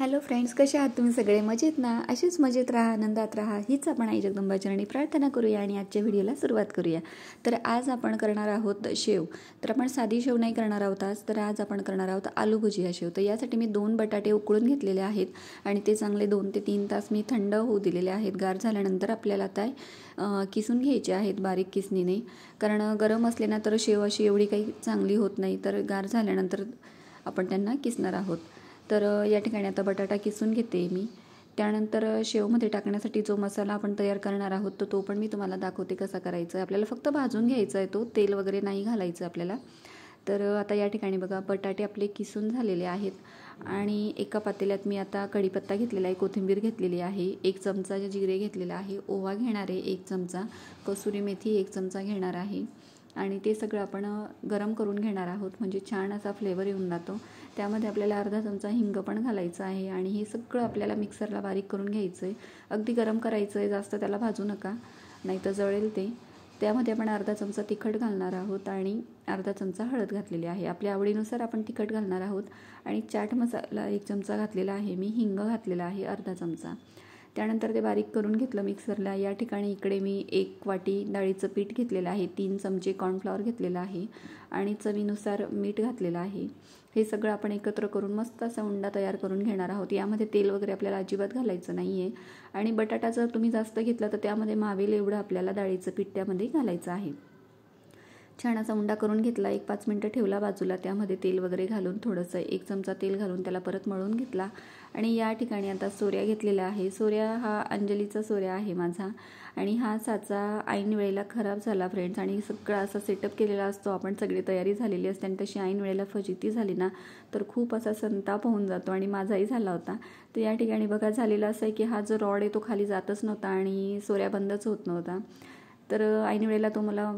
hello friends कसे आहात तुम्ही सगळे मजेत ना असेच मजेत राहा आनंदात राहा हीच आपण आई आणि प्रार्थना करूया आणि आजच्या व्हिडिओला सुरुवात करूया तर आज आपण करणार आहोत शेव तर आपण साधी शेव नाही करणार आहोत आज तर आज आपण करणार आहोत आलू भुजिया शेव तर यासाठी मी दोन बटाटे उकळून घेतलेले आहेत आणि ते चांगले दोन ते तीन तास मी थंड होऊ दिलेले आहेत गार झाल्यानंतर आपल्याला आता किसून घ्यायचे आहेत बारीक किसणीने कारण गरम असले ना तर शेव अशी एवढी काही चांगली होत नाही तर गार झाल्यानंतर आपण त्यांना किसणार आहोत तर या ठिकाणी आता बटाटा किसून घेते मी त्यानंतर शेवमध्ये टाकण्यासाठी जो मसाला आपण तयार करणार आहोत तो तो पण मी तुम्हाला दाखवते कसा करायचा आहे आपल्याला फक्त भाजून घ्यायचा आहे तो तेल वगैरे नाही घालायचं आपल्याला तर आता या ठिकाणी बघा बटाटे आपले किसून झालेले आहेत आणि एका पातेल्यात मी आता कढीपत्ता घेतलेला आहे कोथिंबीर घेतलेली आहे एक चमचा जिरे घेतलेला आहे ओवा घेणार आहे एक चमचा कसुरी मेथी एक चमचा घेणार आहे आणि ते सगळं आपण गरम करून घेणार आहोत म्हणजे छान असा फ्लेवर येऊन जातो त्यामध्ये आपल्याला अर्धा चमचा हिंग पण घालायचं आहे आणि हे सगळं आपल्याला मिक्सरला बारीक करून घ्यायचं आहे अगदी गरम करायचं आहे जास्त त्याला भाजू नका नाहीतर जळेल ते त्यामध्ये आपण अर्धा चमचा तिखट घालणार आहोत आणि अर्धा चमचा हळद घातलेली आहे आपल्या आवडीनुसार आपण तिखट घालणार आहोत आणि चाट मसाला एक चमचा घातलेला आहे मी हिंग घातलेला आहे अर्धा चमचा त्यानंतर ते बारीक करून घेतलं मिक्सरला या ठिकाणी इकडे मी एक वाटी डाळीचं पीठ घेतलेलं आहे तीन चमचे कॉर्नफ्लॉवर घेतलेलं आहे आणि चवीनुसार मीठ घातलेलं आहे हे सगळं आपण एकत्र करून मस्त असा उंडा तयार करून घेणार आहोत यामध्ये तेल वगैरे आपल्याला अजिबात घालायचं नाही आहे आणि बटाटा जर तुम्ही जास्त घेतला तर त्यामध्ये मावेल एवढं आपल्याला डाळीचं पीठ त्यामध्ये घालायचं आहे छान असा उंडा करून घेतला एक पाच मिनटं ठेवला बाजूला त्यामध्ये तेल वगैरे घालून थोडंसं एक चमचा तेल घालून त्याला परत मळून घेतला आणि या ठिकाणी आता सोऱ्या घेतलेला आहे सोऱ्या हा अंजलीचा सोऱ्या आहे माझा आणि हा साचा ऐन वेळेला खराब झाला फ्रेंड्स आणि सगळा असा सेटअप केलेला असतो आपण सगळी तयारी झालेली असते आणि तशी ऐन वेळेला फजिती झाली ना तर खूप असा संताप होऊन जातो आणि माझाही झाला होता तर या ठिकाणी बघा झालेला असं आहे की हा जो रॉड आहे तो खाली जातच नव्हता आणि सोऱ्या बंदच होत नव्हता तर वेळेला तो मला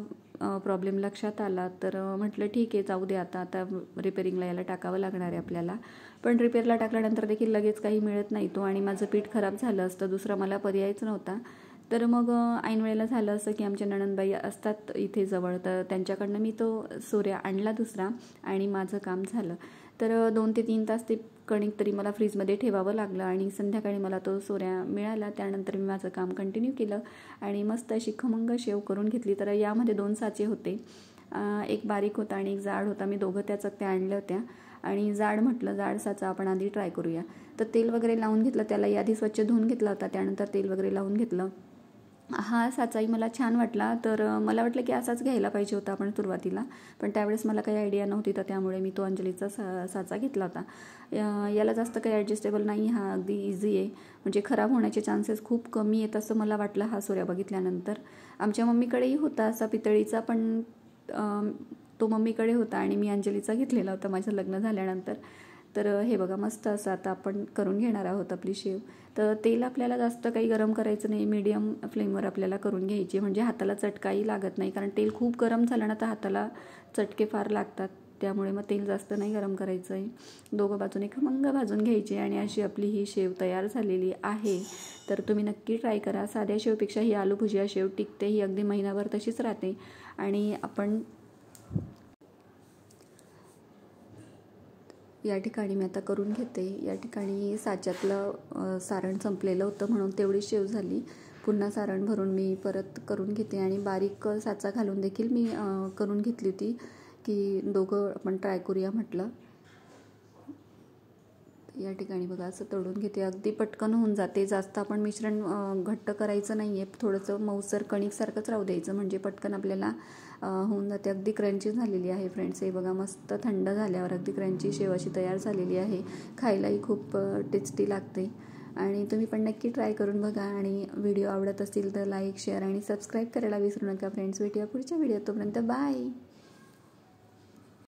प्रॉब्लेम लक्षात आला तर म्हटलं ठीक आहे जाऊ दे आता आता रिपेरिंगला याला टाकावं लागणार आहे आपल्याला पण रिपेअरला टाकल्यानंतर देखील लगेच काही मिळत नाही तो आणि माझं पीठ खराब झालं असतं दुसरा मला पर्यायच नव्हता तर मग वेळेला झालं असं की आमच्या नणनबाई असतात इथे जवळ तर त्यांच्याकडनं मी तो सूर्य आणला दुसरा आणि माझं काम झालं तर दोन ते तीन तास ते कणिक तरी मला फ्रीजमध्ये ठेवावं लागलं आणि संध्याकाळी मला तो सोऱ्या मिळाला त्यानंतर मी माझं काम कंटिन्यू केलं आणि मस्त अशी खमंग शेव करून घेतली तर यामध्ये दोन साचे होते एक बारीक होता आणि एक जाड होता मी दोघं त्या चकत्या आणल्या होत्या आणि जाड म्हटलं जाड साचा आपण आधी ट्राय करूया तर तेल वगैरे लावून घेतलं त्याला यादी स्वच्छ धुवून घेतला होता त्यानंतर तेल वगैरे लावून घेतलं हा साचाही मला छान वाटला तर मला वाटलं की असाच घ्यायला पाहिजे होता आपण सुरुवातीला पण त्यावेळेस मला काही आयडिया नव्हती तर त्यामुळे मी तो अंजलीचा सा साचा घेतला होता याला जास्त काही ॲडजस्टेबल नाही हा अगदी इझी आहे म्हणजे खराब होण्याचे चान्सेस खूप कमी आहेत असं मला वाटलं हा सूर्या बघितल्यानंतर आमच्या मम्मीकडेही होता असा पितळीचा पण तो मम्मीकडे होता आणि मी अंजलीचा घेतलेला होता माझं लग्न झाल्यानंतर तर हे बघा मस्त असं आता आपण करून घेणार आहोत आपली शेव तर तेल आपल्याला जास्त काही गरम करायचं नाही मीडियम फ्लेमवर आपल्याला करून घ्यायची म्हणजे हाताला चटकाही लागत नाही कारण तेल खूप गरम झालं ना तर हाताला चटके फार लागतात त्यामुळे मग तेल जास्त नाही गरम करायचं आहे दोघं बाजूने मंग भाजून घ्यायची आणि अशी आपली ही शेव तयार झालेली आहे तर तुम्ही नक्की ट्राय करा साध्या शेवपेक्षा ही आलू भुजिया शेव टिकते ही अगदी महिनाभर तशीच राहते आणि आपण या ठिकाणी मी आता करून घेते या ठिकाणी साच्यातलं सारण संपलेलं होतं म्हणून तेवढी शेव झाली पुन्हा सारण भरून मी परत करून घेते आणि बारीक साचा घालून देखील मी करून घेतली होती की दोघं आपण ट्राय करूया म्हटलं या ठिकाणी बघा असं तळून घेते अगदी पटकन होऊन जाते जास्त आपण मिश्रण घट्ट करायचं नाही आहे थोडंसं मऊसर कणिकसारखंच राहू द्यायचं म्हणजे पटकन आपल्याला होऊन जाते अगदी क्रंची झालेली आहे फ्रेंड्स हे बघा मस्त थंड झाल्यावर अगदी क्रंची शेवाशी तयार झालेली आहे खायलाही खूप टेस्टी लागते आणि तुम्ही पण नक्की ट्राय करून बघा आणि व्हिडिओ आवडत असतील तर लाईक शेअर आणि सबस्क्राईब करायला विसरू नका फ्रेंड्स भेटूया पुढच्या व्हिडिओ तोपर्यंत बाय